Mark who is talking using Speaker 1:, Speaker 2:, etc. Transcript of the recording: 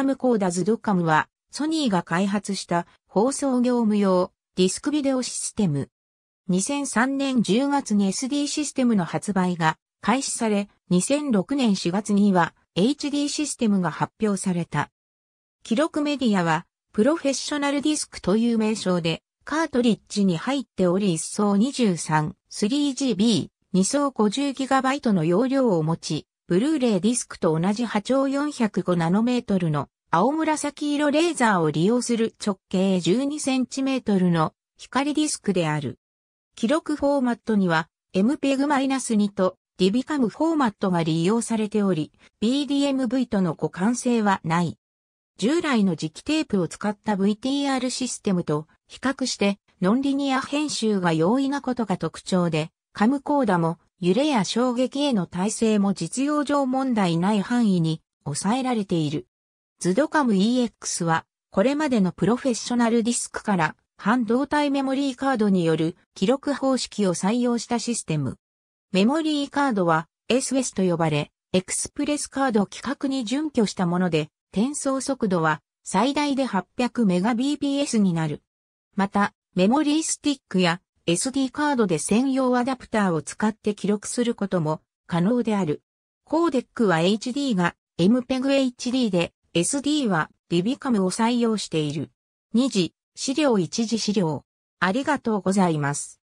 Speaker 1: カムコーダズドカムは、ソニーが開発した放送業務用ディスクビデオシステム。2003年10月に SD システムの発売が開始され、2006年4月には HD システムが発表された。記録メディアは、プロフェッショナルディスクという名称で、カートリッジに入っており1層 23GB 3、2層 50GB の容量を持ち、ブルーレイディスクと同じ波長405ナノメートルの青紫色レーザーを利用する直径12センチメートルの光ディスクである。記録フォーマットには MPEG-2 と d ィビ c ム m フォーマットが利用されており、BDMV との互換性はない。従来の磁気テープを使った VTR システムと比較してノンリニア編集が容易なことが特徴で、カムコーダも揺れや衝撃への耐性も実用上問題ない範囲に抑えられている。ズドカム EX は、これまでのプロフェッショナルディスクから半導体メモリーカードによる記録方式を採用したシステム。メモリーカードは SWES と呼ばれ、エクスプレスカード規格に準拠したもので、転送速度は最大で 800Mbps になる。また、メモリースティックや SD カードで専用アダプターを使って記録することも可能である。コーデックは HD が MPEG-HD で SD はリビカムを採用している。2次、資料1次資料。ありがとうございます。